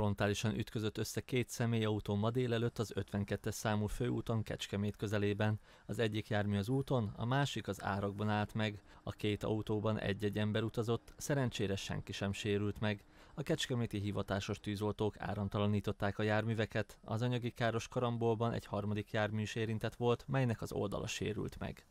Frontálisan ütközött össze két személyautó ma délelőtt az 52-es számú főúton Kecskemét közelében. Az egyik jármű az úton, a másik az árakban állt meg. A két autóban egy-egy ember utazott, szerencsére senki sem sérült meg. A kecskeméti hivatásos tűzoltók áramtalanították a járműveket, az anyagi káros karambolban egy harmadik jármű is érintett volt, melynek az oldala sérült meg.